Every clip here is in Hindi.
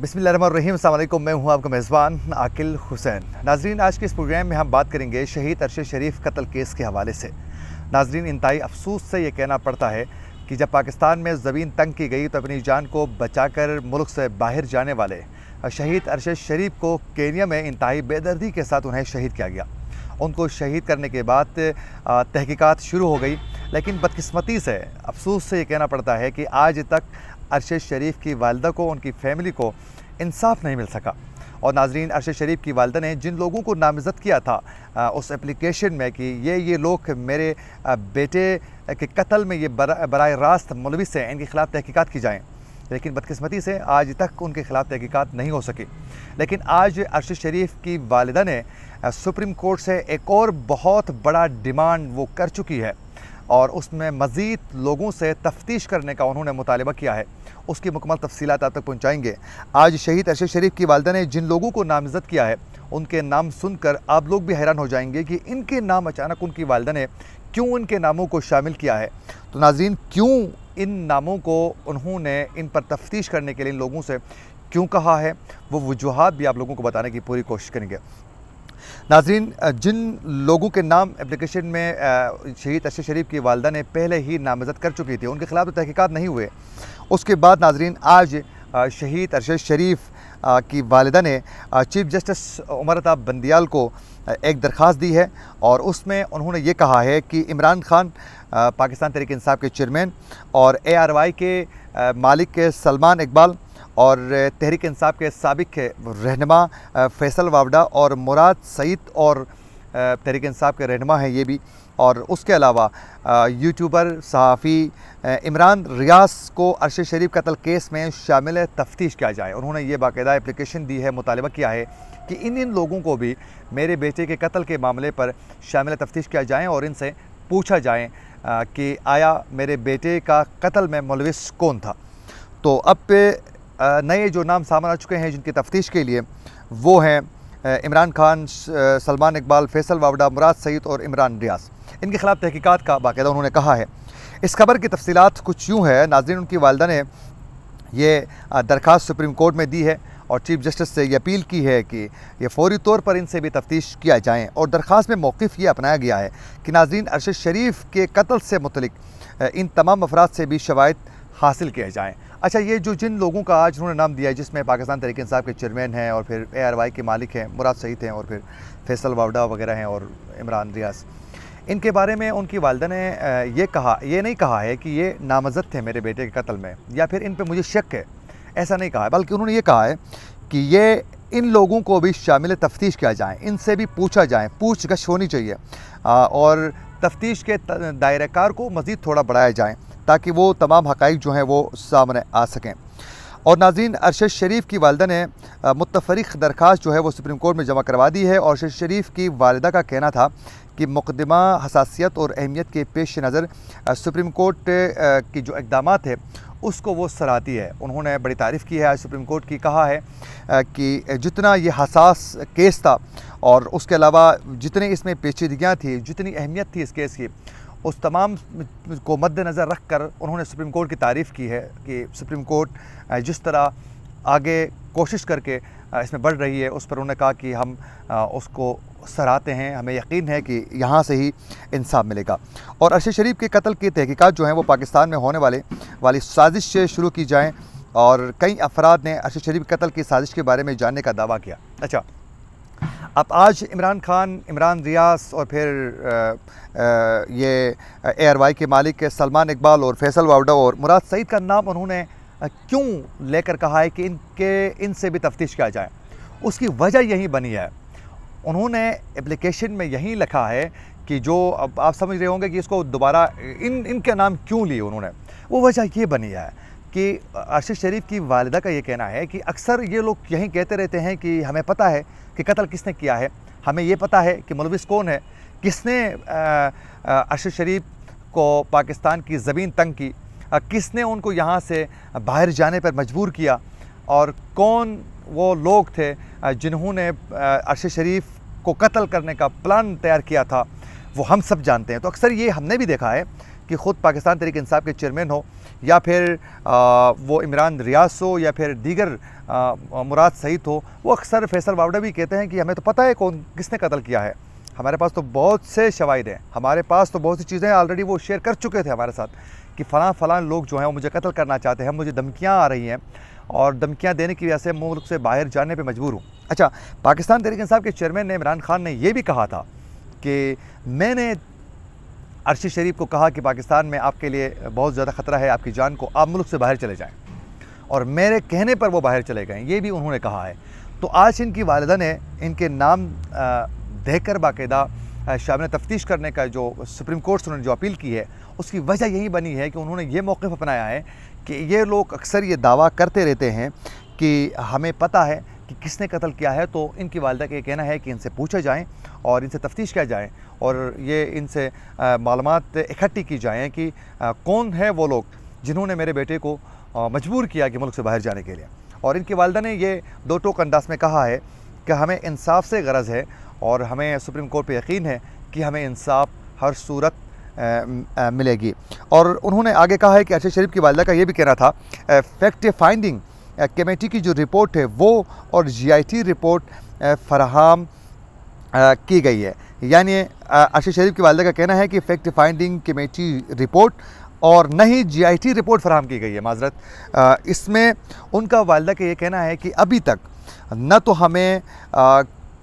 बिस्मिल्लाम सलामकुम मैं हूं आपका मेज़बान आकिल हुसैन नाजरीन आज के इस प्रोग्राम में हम बात करेंगे शहीद अरशद शरीफ कत्ल केस के हवाले से नाजरीन इंतई अफसोस से ये कहना पड़ता है कि जब पाकिस्तान में ज़मीन तंग की गई तो अपनी जान को बचाकर मुल्क से बाहर जाने वाले शहीद अरशद शरीफ को केनिया में इंतई बेदर्दी के साथ उन्हें शहीद किया गया उनको शहीद करने के बाद तहकीकात शुरू हो गई लेकिन बदकस्मती से अफसोस से ये कहना पड़ता है कि आज तक अरशद शरीफ की वालदा को उनकी फैमिली को इंसाफ नहीं मिल सका और नाजरीन अरशद शरीफ की वालदा ने जिन लोगों को नामजद किया था आ, उस एप्लीकेशन में कि ये ये लोग मेरे बेटे के कत्ल में ये बर, रास्त मुलविस हैं इनके ख़िलाफ़ तहकीक़ात की जाएँ लेकिन बदकस्मती से आज तक उनके ख़िलाफ़ तहकीक़ात नहीं हो सकी लेकिन आज अरशद शरीफ की वालदा ने सुप्रीम कोर्ट से एक और बहुत बड़ा डिमांड वो कर चुकी है और उसमें मज़ीद लोगों से तफ्तीश करने का उन्होंने मुतालबा किया है उसकी मुकमल तफसी आप तक पहुँचाएंगे आज शहीद अरशद शरीफ की वालदा ने जिन लोगों को नामजद किया है उनके नाम सुनकर आप लोग भी हैरान हो जाएंगे कि इनके नाम अचानक उनकी वालदा ने क्यों इनके नामों को शामिल किया है तो नाजीन क्यों इन नामों को उन्होंने इन पर तफ्तीश करने के लिए इन लोगों से क्यों कहा है वो वजूहत भी आप लोगों को बताने की पूरी कोशिश करेंगे नाजरीन जिन लोगों के नाम एप्लीकेशन में शहीद अशर शरीफ की वालदा ने पहले ही नामजद कर चुकी थी उनके खिलाफ तो तहकीक़ात नहीं हुए उसके बाद नाजरीन आज शहीद अरशद शरीफ की वालदा ने चीफ जस्टिस उमर अताब बंदियाल को एक दरख्वास्त दी है और उसमें उन्होंने ये कहा है कि इमरान खान पाकिस्तान तरीक इंसाफ के चेयरमैन और ए आर वाई के मालिक के सलमान इकबाल और तहरीक इंसाफ के सबक रहनमा फैसल वावडा और मुराद सईद और तहरीक इंसाफ के रहनमा हैं ये भी और उसके अलावा यूट्यूबर सहाफ़ी इमरान रियास को अरशद शरीफ कत्ल केस में शामिल तफ्तीश किया जाए उन्होंने ये बाकायदा एप्लीकेशन दी है मुतालबा किया है कि इन इन लोगों को भी मेरे बेटे के कत्ल के मामले पर शामिल तफ्तीश किया जाए और इनसे पूछा जाए कि आया मेरे बेटे का कत्ल में मुलविस कौन था तो अब नए जो नाम सामने आ चुके हैं जिनकी तफ्तीश के लिए वो हैं इमरान खान सलमान इकबाल फैसल वावडा मुराद सईद और इमरान रियाज इनके खिलाफ तहकीकत का बाकायदा उन्होंने कहा है इस खबर की तफसीत कुछ यूँ है नाजरन उनकी वालदा ने यह दरख्वास्त सुप्रीम कोर्ट में दी है और चीफ जस्टिस से यह अपील की है कि ये फौरी तौर पर इनसे भी तफ्तीश किया जाए और दरख्वास्त में मौक़ ये अपनाया गया है कि नाजरन अरशद शरीफ के कत्ल से मुतलिक इन तमाम अफराद से भी शवायद हासिल किए जाएँ अच्छा ये जो जिन लोगों का आज उन्होंने नाम दिया है जिसमें पाकिस्तान तरीके साहब के चेयरमैन हैं और फिर ए के मालिक हैं मुराद सईद हैं और फिर फैसल वावडा वगैरह हैं और इमरान रियाज इनके बारे में उनकी वालदा ने ये कहा ये नहीं कहा है कि ये नामजद थे मेरे बेटे के कत्ल में या फिर इन पर मुझे शक है ऐसा नहीं कहा है बल्कि उन्होंने ये कहा है कि ये इन लोगों को भी शामिल तफ्तीश किया जाए इनसे भी पूछा जाए पूछ गछ होनी चाहिए और तफ्तीश के दायरेकार को मज़ीद थोड़ा बढ़ाया जाए ताकि वो तमाम हक़ जो हैं वो सामने आ सकें और नाजीन अरशद शरीफ की वालदा ने मुतफरक दरख्वास्त जो है वो सुप्रीम कोर्ट में जमा करवा दी है और अरशद शरीफ की वालदा का कहना था कि मुकदमा हसासीत और अहमियत के पेश नज़र सुप्रीम कोर्ट की जो इकदाम है उसको वो सराहती है उन्होंने बड़ी तारीफ़ की है आज सुप्रीम कोर्ट की कहा है कि जितना ये हसास केस था और उसके अलावा जितने इसमें पेचीदगियाँ थी जितनी अहमियत थी इस केस की उस तमाम को मद्दनज़र रख कर उन्होंने सुप्रीम कोर्ट की तारीफ़ की है कि सुप्रीम कोर्ट जिस तरह आगे कोशिश करके इसमें बढ़ रही है उस पर उन्होंने कहा कि हम उसको सराहते हैं हमें यकीन है कि यहाँ से ही इंसाफ मिलेगा और अरशद शरीफ के कत्ल की तहकीकात जो हैं वो पाकिस्तान में होने वाले वाली साजिश से शुरू की जाएँ और कई अफराद ने अरशद शरीफ कत्ल की साजिश के बारे में जानने का दावा किया अच्छा अब आज इमरान खान इमरान रियास और फिर आ, आ, ये एआरवाई वाई के मालिक सलमान इकबाल और फैसल वावडा और मुराद सईद का नाम उन्होंने क्यों लेकर कहा है कि इनके इनसे भी तफ्तीश किया जाए उसकी वजह यही बनी है उन्होंने एप्लीकेशन में यही लिखा है कि जो अब आप समझ रहे होंगे कि इसको दोबारा इन इनके नाम क्यों लिए उन्होंने वो वजह ये बनी है कि आशीष शरीफ की वालदा का ये कहना है कि अक्सर ये लोग यहीं कहते रहते हैं कि हमें पता है कि कत्ल किसने किया है हमें ये पता है कि मुलविस कौन है किसने अरशद शरीफ को पाकिस्तान की ज़मीन तंग की किसने उनको यहाँ से बाहर जाने पर मजबूर किया और कौन वो लोग थे जिन्होंने अरशद शरीफ को कत्ल करने का प्लान तैयार किया था वो हम सब जानते हैं तो अक्सर ये हमने भी देखा है कि ख़ुद पाकिस्तान तरीक इंसाफ के चेयरमैन हो या फिर आ, वो इमरान रियास हो या फिर दीगर आ, मुराद सईद हो वो अक्सर फैसल वावडा भी कहते हैं कि हमें तो पता है कौन किसने कत्ल किया है हमारे पास तो बहुत से शवाद हैं हमारे पास तो बहुत सी चीज़ें ऑलरेडी वो शेयर कर चुके थे हमारे साथ कि फ़लाँ फ़लाँ लोग जो हैं वो मुझे कत्ल करना चाहते हैं मुझे धमकियाँ आ रही हैं और धमकियाँ देने की वजह से मुल्क से बाहर जाने पर मजबूर हूँ अच्छा पाकिस्तान तरीक इंसाफ के चेयरमैन ने इमरान खान ने यह भी कहा था कि मैंने अरशद शरीफ को कहा कि पाकिस्तान में आपके लिए बहुत ज़्यादा ख़तरा है आपकी जान को आप मुल्क से बाहर चले जाएँ और मेरे कहने पर वो बाहर चले गए ये भी उन्होंने कहा है तो आज इनकी वालदा ने इनके नाम देकर बाकायदा शाम तफ्तीश करने का जो सुप्रीम कोर्ट से उन्होंने जो अपील की है उसकी वजह यही बनी है कि उन्होंने ये मौक़ अपनाया है कि ये लोग अक्सर ये दावा करते रहते हैं कि हमें पता है कि किसने कत्ल किया है तो इनकी वालदा का ये कहना है कि इनसे पूछा जाए और इनसे तफ्तीश किया जाए और ये इनसे मालूम इकट्ठी की जाएँ कि कौन है वो लोग जिन्होंने मेरे बेटे को मजबूर किया कि मुल्क से बाहर जाने के लिए और इनकी वालदा ने ये दो टोक अंदाज में कहा है कि हमें इंसाफ से गरज है और हमें सुप्रीम कोर्ट पर यकीन है कि हमें इंसाफ हर सूरत मिलेगी और उन्होंने आगे कहा है कि अरशद शरीफ की वालदा का ये भी कहना था फैक्ट फाइंडिंग कमेटी की जो रिपोर्ट है वो और जीआईटी रिपोर्ट फराहम की गई है यानी आशीष शरीफ की वालदे का कहना है कि फैक्ट फाइंडिंग कमेटी रिपोर्ट और नहीं ही जीआईटी रिपोर्ट फराहम की गई है माजरत इसमें उनका वालदा का ये कहना है कि अभी तक न तो हमें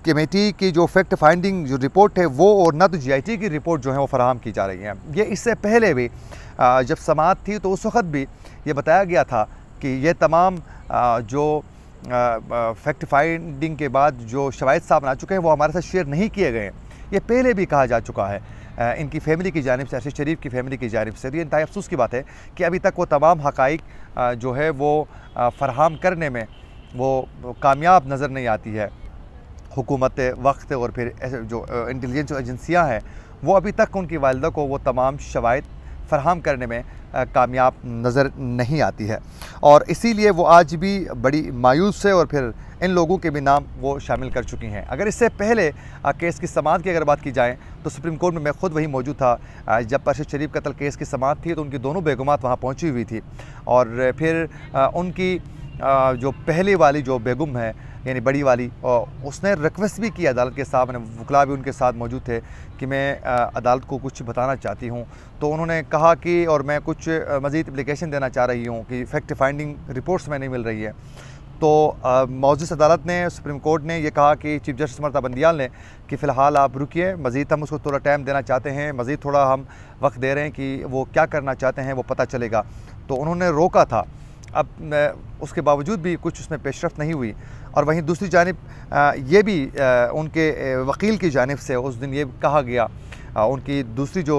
कमेटी की जो फैक्ट फाइंडिंग जो रिपोर्ट है वो और न तो जीआईटी की रिपोर्ट जो है वो फराहम की जा रही है ये इससे पहले भी जब समात थी तो उस वक्त भी ये बताया गया था कि ये तमाम जो फैक्ट फाइंडिंग के बाद जो शवाद सामने आ चुके हैं वो हमारे साथ शेयर नहीं किए गए हैं ये पहले भी कहा जा चुका है इनकी फैमिली की जानब से अरशद शरीफ की फैमिली की जानब से तो ये इंतहा अफसोस की बात है कि अभी तक वो तमाम हक़ जो है वो फरहम करने में वो कामयाब नज़र नहीं आती है हुकूमत वक्त और फिर जो इंटेलिजेंस एजेंसियाँ हैं वो अभी तक उनकी वालदा को वो तमाम शवायद फरहम करने में कामयाब नज़र नहीं आती है और इसीलिए वो आज भी बड़ी मायूस है और फिर इन लोगों के भी नाम वो शामिल कर चुकी हैं अगर इससे पहले केस की समात की अगर बात की जाए तो सुप्रीम कोर्ट में मैं खुद वही मौजूद था जब परशद शरीफ कत्ल केस की समात थी तो उनकी दोनों बेगुमात वहाँ पहुँची हुई थी और फिर उनकी जो पहले वाली जो बेगम है यानी बड़ी वाली और उसने रिक्वेस्ट भी की अदालत के सामने वकला भी उनके साथ मौजूद थे कि मैं अदालत को कुछ बताना चाहती हूँ तो उन्होंने कहा कि और मैं कुछ मज़ीद अप्लीकेशन देना चाह रही हूँ कि फैक्ट फाइंडिंग रिपोर्ट्स में नहीं मिल रही है तो मौजूद अदालत ने सुप्रीम कोर्ट ने यह कहा कि चीफ जस्टिस मरता बंदियाल ने कि फ़िलहाल आप रुकिए मज़ीद हम उसको थोड़ा टाइम देना चाहते हैं मज़ीद थोड़ा हम वक्त दे रहे हैं कि वो क्या करना चाहते हैं वो पता चलेगा तो उन्होंने रोका था अब उसके बावजूद भी कुछ उसमें पेशरफ नहीं हुई और वहीं दूसरी जानब ये भी उनके वकील की जानब से उस दिन ये कहा गया उनकी दूसरी जो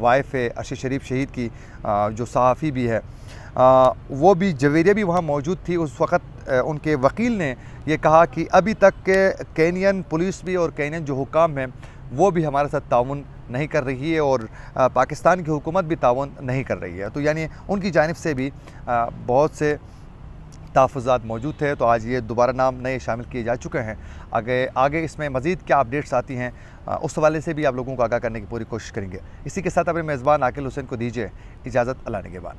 वाइफ है अर्शद शरीफ शहीद की जो सहाफ़ी भी है वो भी जवेरिया भी वहाँ मौजूद थी उस वक़्त उनके वकील ने ये कहा कि अभी तक के केनियन पुलिस भी और कैनियन जो हुकाम हैं वो भी हमारे साथ ताउन नहीं कर रही है और पाकिस्तान की हुकूमत भी ताउन नहीं कर रही है तो यानी उनकी जानब से भी बहुत से तहफ़ात मौजूद थे तो आज ये दोबारा नाम नए शामिल किए जा चुके हैं आगे आगे इसमें मज़ीद क्या अपडेट्स आती हैं उस हवाले से भी आप लोगों को आगाह करने की पूरी कोशिश करेंगे इसी के साथ अपने मेज़बान आकिल हुसैन को दीजिए इजाज़त अलाने के बाद